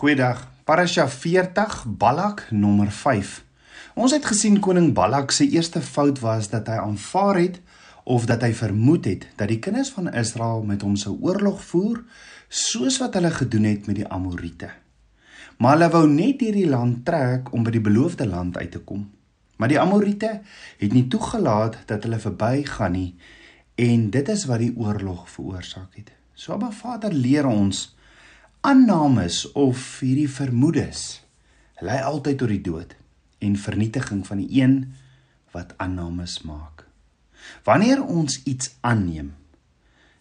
Goeiedag. Parasha 40, Balak nommer 5. Ons het gesien koning Balak se eerste fout was dat hy aanvaar het of dat hy vermoed het dat die kinders van Israel met hom sou oorlog voer soos wat hulle gedoen het met die Amorite. Maar hulle wou net hierdie land trek om by die beloofde land uit te kom. Maar die Amorite het nie toegelaat dat hulle verbygaan nie en dit is wat die oorlog veroorsaak het. So Abba Vader leer ons aannames of hierdie vermoedes lei altyd tot die dood en vernietiging van die een wat aannames maak. Wanneer ons iets aanneem,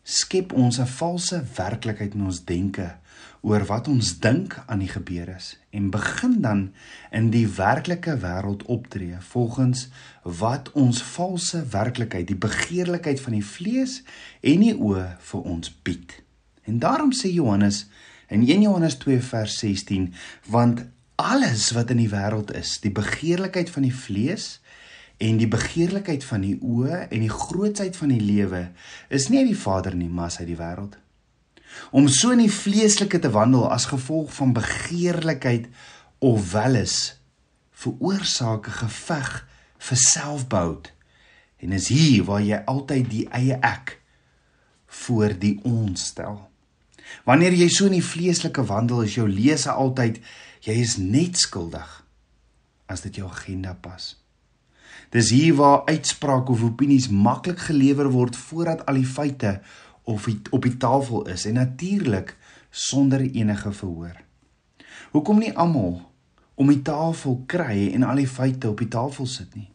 skep ons 'n valse werklikheid in ons denke oor wat ons dink aan die gebeur is en begin dan in die werklike wêreld optree volgens wat ons valse werklikheid, die begeerlikheid van die vlees en die oë vir ons bied. En daarom sê Johannes In 1 Johannes 2 vers 16 want alles wat in die wêreld is, die begeerlikheid van die vlees en die begeerlikheid van die oë en die grootsheid van die lewe is nie uit die Vader nie, maar uit die wêreld. Om so in die vleeslike te wandel as gevolg van begeerlikheid of welis veroorsaak 'n geveg vir selfbou. En is hier waar jy altyd die eie ek voor die ons stel. Wanneer jy so in die vleeslike wandel is jou lese altyd jy is net skuldig as dit jou agenda pas. Dis hier waar uitsprake of opinies maklik gelewer word voordat al die feite of die, op die tafel is en natuurlik sonder enige verhoor. Hoekom nie almal om die tafel kry en al die feite op die tafel sit nie?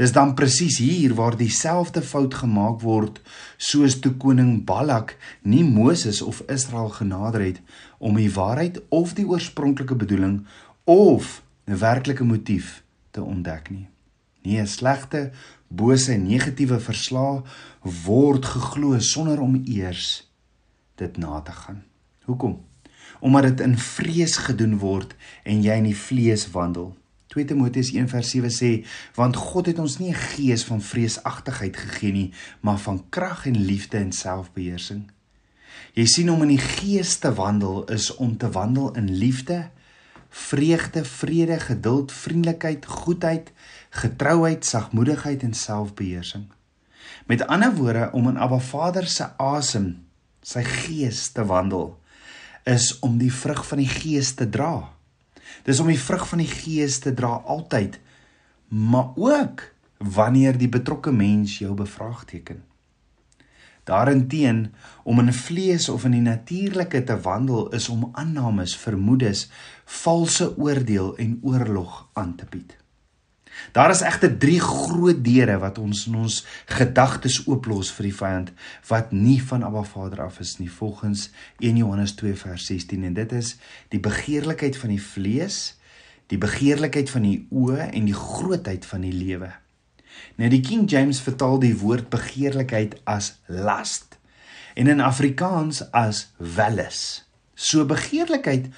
Dis dan presies hier waar dieselfde fout gemaak word soos toe koning Balak nie Moses of Israel genader het om die waarheid of die oorspronklike bedoeling of 'n werklike motief te ontdek nie. Nee, slegte, bose, negatiewe verslae word geglo sonder om eers dit na te gaan. Hoekom? Omdat dit in vrees gedoen word en jy in die vlees wandel. 2 Timoteus 1:7 sê want God het ons nie 'n gees van vreesagtigheid gegee nie, maar van krag en liefde en selfbeheersing. Jy sien om in die gees te wandel is om te wandel in liefde, vreugde, vrede, geduld, vriendelikheid, goedheid, getrouheid, sagmoedigheid en selfbeheersing. Met ander woorde om in Abba Vader se asem, sy gees te wandel is om die vrug van die gees te dra. Dis om die vrug van die Gees te dra altyd, maar ook wanneer die betrokke mens jou bevraagteken. Daarinteen om in vlees of in die natuurlike te wandel is om aannames, vermoedes, valse oordeel en oorlog aan te bied. Daar is egter drie groot deure wat ons in ons gedagtes ooplos vir die vyand wat nie van Abba Vader af is nie volgens 1 Johannes 2 vers 16 en dit is die begeerlikheid van die vlees, die begeerlikheid van die oë en die grootheid van die lewe. Nou die King James vertaal die woord begeerlikheid as lust en in Afrikaans as welis. So begeerlikheid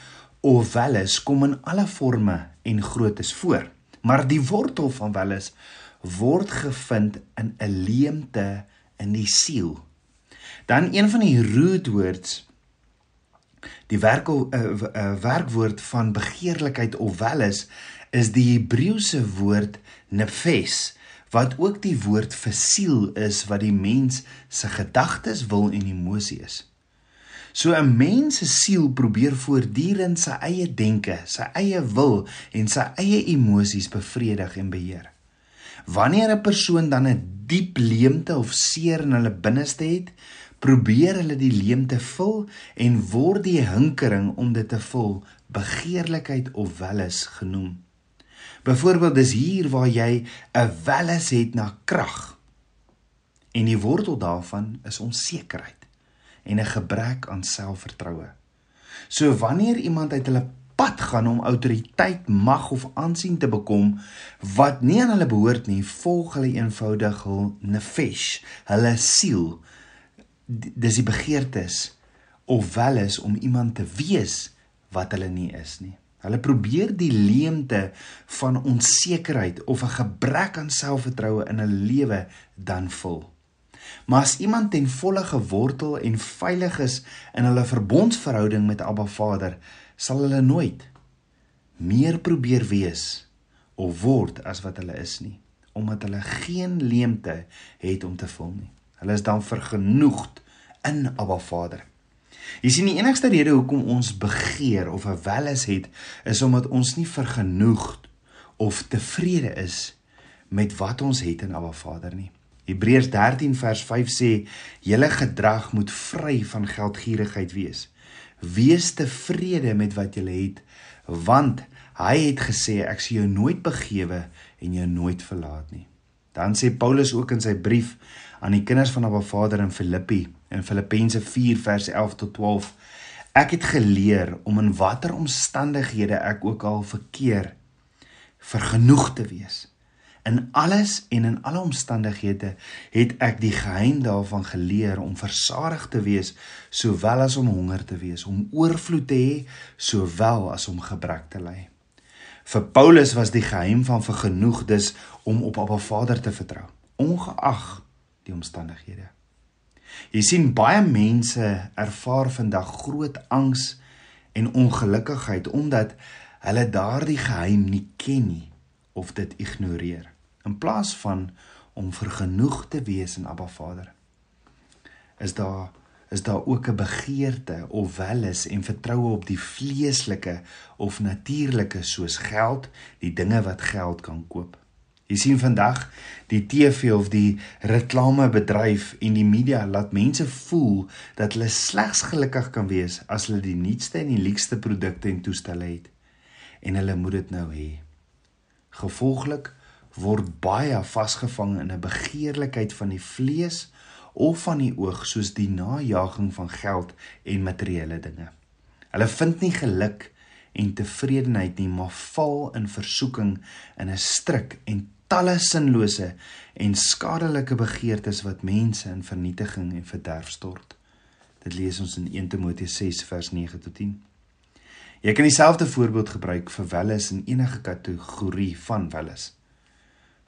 of welis kom in alle forme en groottes voor maar die wortel van welis word gevind in 'n leemte in die siel. Dan een van die root words die werk, uh, uh, werkwoord van begeerlikheid of welis is die Hebreëse woord nefes wat ook die woord vir siel is wat die mens se gedagtes wil en emosies is. So 'n mens se siel probeer voortdurend sy eie denke, sy eie wil en sy eie emosies bevredig en beheer. Wanneer 'n persoon dan 'n diep leemte of seer in hulle binneste het, probeer hulle die leemte vul en word die hinkering om dit te vul begeerlikheid of welis genoem. Byvoorbeeld dis hier waar jy 'n welis het na krag. En die wortel daarvan is onsekerheid en 'n gebrek aan selfvertroue. So wanneer iemand uit hulle pad gaan om autoriteit, mag of aansien te bekom wat nie aan hulle behoort nie, volg hulle eenvoudig hul nefesh, hulle siel. Dis die begeertes of wel is om iemand te wees wat hulle nie is nie. Hulle probeer die leemte van onsekerheid of 'n gebrek aan selfvertroue in 'n lewe dan vul. Maar as iemand ten volle gewortel en veilig is in hulle verbondsverhouding met Abba Vader, sal hulle nooit meer probeer wees of word as wat hulle is nie, omdat hulle geen leemte het om te vul nie. Hulle is dan vergenoegd in Abba Vader. Jy sien die enigste rede hoekom ons begeer of 'n welis het, is omdat ons nie vergenoegd of tevrede is met wat ons het in Abba Vader nie. Hebreërs 13 vers 5 sê: "Julle gedrag moet vry van geldgierigheid wees. Wees tevrede met wat jy het, want hy het gesê: Ek sal jou nooit begewe en jou nooit verlaat nie." Dan sê Paulus ook in sy brief aan die kinders van Abba Vader in Filippi in Filippense 4 vers 11 tot 12: "Ek het geleer om in watter omstandighede ek ook al verkeer, vergenoeg te wees." In alles en in alle omstandighede het ek die geheim daarvan geleer om versadig te wees sowel as om honger te wees, om oorvloed te hê sowel as om gebrek te ly. Vir Paulus was die geheim van vergenoegdes om op Abba Vader te vertrou, ongeag die omstandighede. Jy sien baie mense ervaar vandag groot angs en ongelukkigheid omdat hulle daardie geheim nie ken nie of dit ignoreer. In plaas van om vergenoeg te wees in Abba Vader, is daar is daar ook 'n begeerte of welis en vertroue op die vleeslike of natuurlike soos geld, die dinge wat geld kan koop. Jy sien vandag die TV of die reklamebedryf en die media laat mense voel dat hulle slegs gelukkig kan wees as hulle die nuutste en die liefste produkte en toestelle het en hulle moet dit nou hê. Gevolglik word baie vasgevang in 'n begeerlikheid van die vlees of van die oog soos die najaging van geld en materiële dinge. Hulle vind nie geluk en tevredenheid nie, maar val in versoeking in 'n struik en talle sinlose en skadelike begeertes wat mense in vernietiging en verderf stort. Dit lees ons in 1 Timoteus 6 vers 9 tot 10. Jy kan dieselfde voorbeeld gebruik vir welles in enige kategorie van welles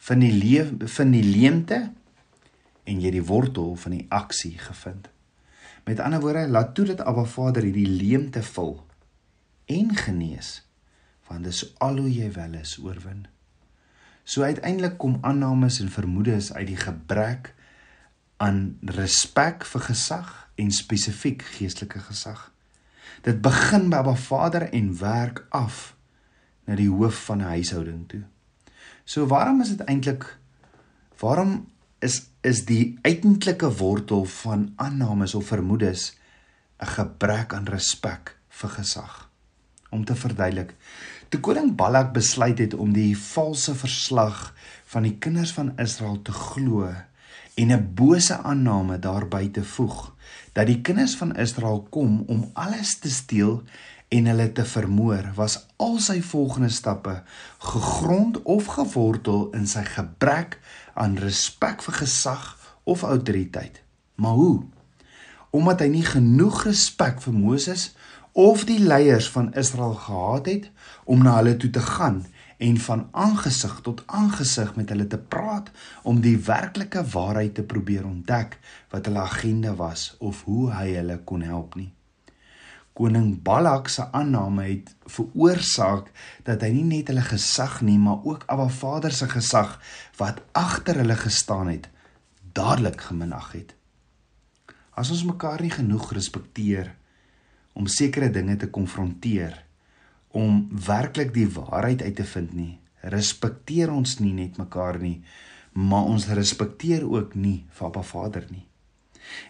van die lewe van die leemte en jy die wortel van die aksie gevind. Met ander woorde, laat toe dat Abba Vader hierdie leemte vul en genees want dis al hoe jy wel is oorwin. So uiteindelik kom aannames en vermoedes uit die gebrek aan respek vir gesag en spesifiek geestelike gesag. Dit begin by Abba Vader en werk af na die hoof van 'n huishouding toe. So waarom is dit eintlik waarom is is die uiteindelike wortel van aannames of vermoedes 'n gebrek aan respek vir gesag? Om te verduidelik, toe koning Balak besluit het om die valse verslag van die kinders van Israel te glo en 'n bose aanname daarby te voeg dat die kinders van Israel kom om alles te steel en hulle te vermoor, was al sy volgende stappe gegrond of gewortel in sy gebrek aan respek vir gesag of autoriteit. Maar hoe? Omdat hy nie genoeg respek vir Moses of die leiers van Israel gehad het om na hulle toe te gaan en van aangesig tot aangesig met hulle te praat om die werklike waarheid te probeer ontdek wat hulle agenda was of hoe hy hulle kon help nie koning Balak se aanname het veroorsaak dat hy nie net hulle gesag nie, maar ook Abba Vader se gesag wat agter hulle gestaan het, dadelik geminag het. As ons mekaar nie genoeg respekteer om sekere dinge te konfronteer, om werklik die waarheid uit te vind nie, respekteer ons nie net mekaar nie, maar ons respekteer ook nie vir Abba Vader nie.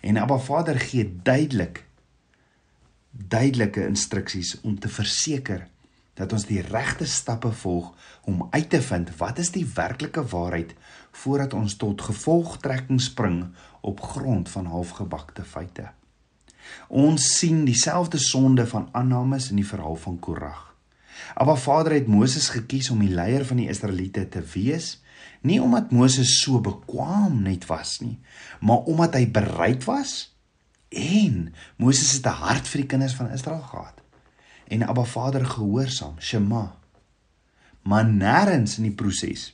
En Abba Vader gee duidelik duidelike instruksies om te verseker dat ons die regte stappe volg om uit te vind wat is die werklike waarheid voordat ons tot gevolgtrekking spring op grond van halfgebakte feite. Ons sien dieselfde sonde van aannames in die verhaal van Korag. Abba Vader het Moses gekies om die leier van die Israeliete te wees, nie omdat Moses so bekwaam net was nie, maar omdat hy bereid was En Moses het 'n hart vir die kinders van Israel gehad. En Abba Vader gehoorsaam, Shema. Maar nêrens in die proses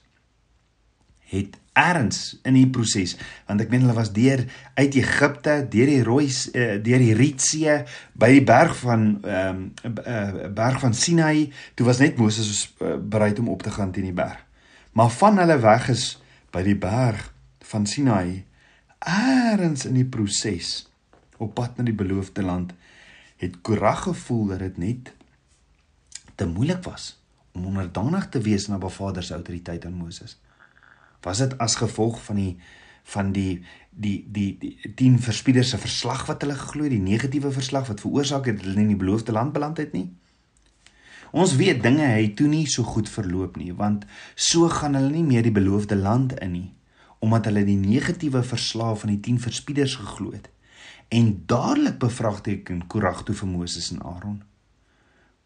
het erns in die proses, want ek meen hulle was deur uit Egipte, deur die rooi eh, deur die Rietsee by die berg van ehm um, berg van Sinai, toe was net Moses eh, bereid om op te gaan teen die berg. Maar van hulle weg is by die berg van Sinai erns in die proses op pad na die beloofde land, het Korag gevoel dat dit net te moeilik was om onderdanig te wees aan Abba Vader se autoriteit aan Moses. Was dit as gevolg van die van die die die die 10 verspieders se verslag wat hulle geglo het, die negatiewe verslag wat veroorsaak het hulle nie in die beloofde land beland het nie? Ons weet dinge het toe nie so goed verloop nie, want so gaan hulle nie meer die beloofde land in nie omdat hulle die negatiewe verslag van die 10 verspieders geglo het en dadelik bevraagteken Korag toe vir Moses en Aaron.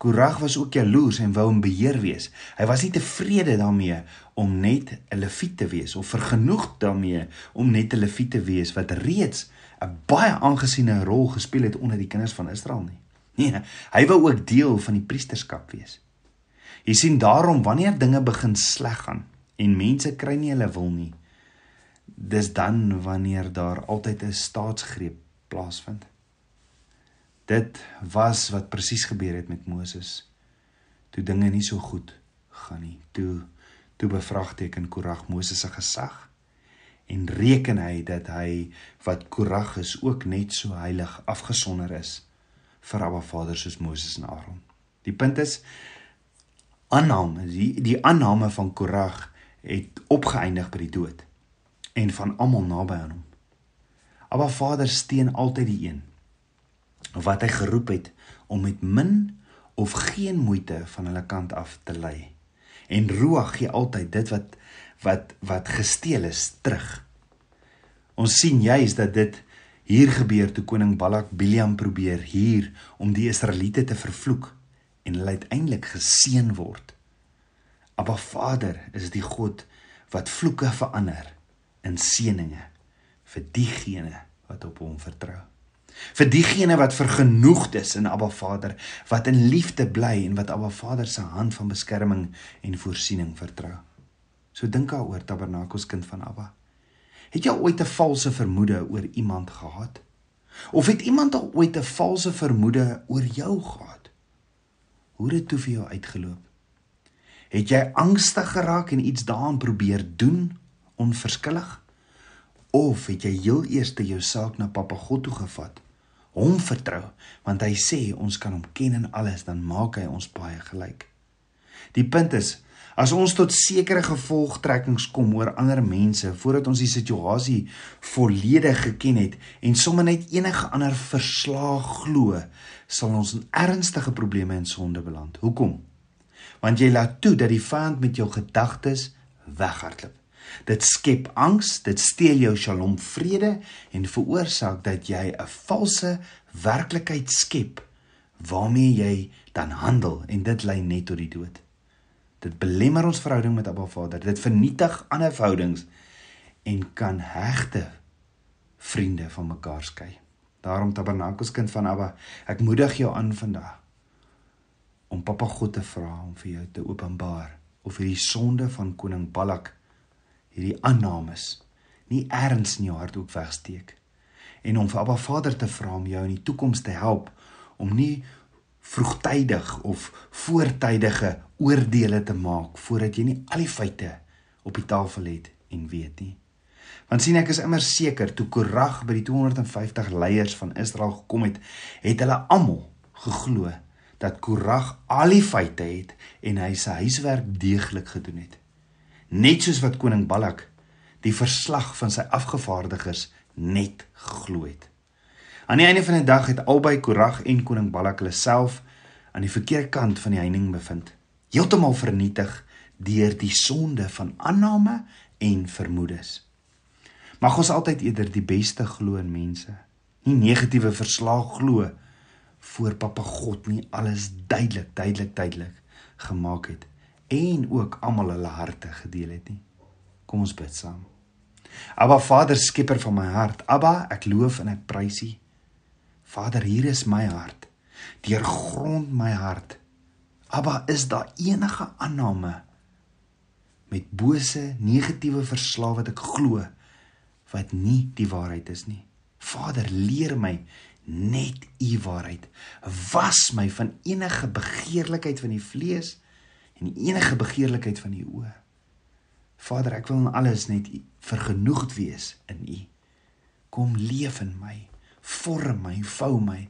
Korag was ook jaloers en wou in beheer wees. Hy was nie tevrede daarmee om net 'n leviet te wees of vergenoeg daarmee om net 'n leviet te wees wat reeds 'n baie aangesiene rol gespeel het onder die kinders van Israel nie. Nee, hy wou ook deel van die priesterskap wees. Jy sien daarom wanneer dinge begin sleg gaan en mense kry nie hulle wil nie. Dis dan wanneer daar altyd 'n staatsgreep plaasvind. Dit was wat presies gebeur het met Moses. Toe dinge nie so goed gaan nie, toe toe bevraagteken Korag Moses se gesag en reken hy dat hy wat Korag is ook net so heilig afgesonder is vir Abba Vader soos Moses en Aaron. Die punt is aanname, die, die aanname van Korag het opgeëindig by die dood en van almal naby aan hom. Abba Vader steen altyd die een wat hy geroep het om met min of geen moeite van hulle kant af te lei. En Ruach gee altyd dit wat wat wat gesteel is terug. Ons sien juis dat dit hier gebeur toe koning Balak Biljam probeer hier om die Israeliete te vervloek en hulle uiteindelik geseën word. Abba Vader is die God wat vloeke verander in seëninge vir diegene wat op hom vertrou. Vir diegene wat vergenoegd is in Abba Vader, wat in liefde bly en wat Abba Vader se hand van beskerming en voorsiening vertrou. So dink daaroor Tabernakels kind van Abba. Het jy ooit 'n valse vermoede oor iemand gehad? Of het iemand al ooit 'n valse vermoede oor jou gehad? Hoe het dit toe vir jou uitgeloop? Het jy angstig geraak en iets daaraan probeer doen onverskillig? Of het jy heel eers te jou saak na Papa God toe gevat? Hom vertrou, want hy sê ons kan hom ken in alles, dan maak hy ons baie gelyk. Die punt is, as ons tot sekere gevolgtrekkings kom oor ander mense voordat ons die situasie volledig geken het en sommer net enige ander verslag glo, sal ons in ernstige probleme en sonde beland. Hoekom? Want jy laat toe dat die vyand met jou gedagtes weghardloop. Dit skep angs, dit steel jou shalom vrede en veroorsaak dat jy 'n valse werklikheid skep waarmee jy dan handel en dit lei net tot die dood. Dit belemmer ons verhouding met Abba Vader. Dit vernietig ander verhoudings en kan hegte vriende van mekaar skei. Daarom Tabernakels kind van Abba, ek moedig jou aan vandag om Papa God te vra om vir jou te openbaar of hierdie sonde van koning Balak hierdie aannames nie erns in jou hart ook wegsteek en om vir Abba Vader te vra om jou in die toekoms te help om nie vroegtydig of voortydige oordeele te maak voordat jy nie al die feite op die tafel het en weet nie. Want sien ek is immer seker toe Korag by die 250 leiers van Israel gekom het, het hulle almal geglo dat Korag al die feite het en hy sy huiswerk deeglik gedoen het net soos wat koning Balak die verslag van sy afgevaardigers net glo het. Aan die einde van die dag het albei Korag en koning Balak hulle self aan die verkeerde kant van die heining bevind, heeltemal vernietig deur die sonde van aanname en vermoedes. Mag ons altyd eerder die beste glo in mense, nie negatiewe verslag glo voor Papa God nie alles duidelik, duidelik, duidelik gemaak het en ook almal hulle harte gedeel het nie. Kom ons bid saam. Abba Vader, skieper van my hart. Abba, ek loof en ek prys U. Vader, hier is my hart. Deur grond my hart. Abba, is daar enige aanname met bose, negatiewe verslae wat ek glo wat nie die waarheid is nie? Vader, leer my net U waarheid. Was my van enige begeerlikheid van die vlees en die enige begeerlikheid van die oë. Vader, ek wil in alles net vergenoegd wees in U. Kom leef in my, vorm my, vou my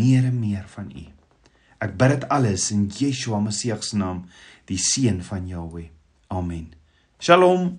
meer en meer van U. Ek bid dit alles in Yeshua Messie se naam, die seun van Jahweh. Amen. Shalom.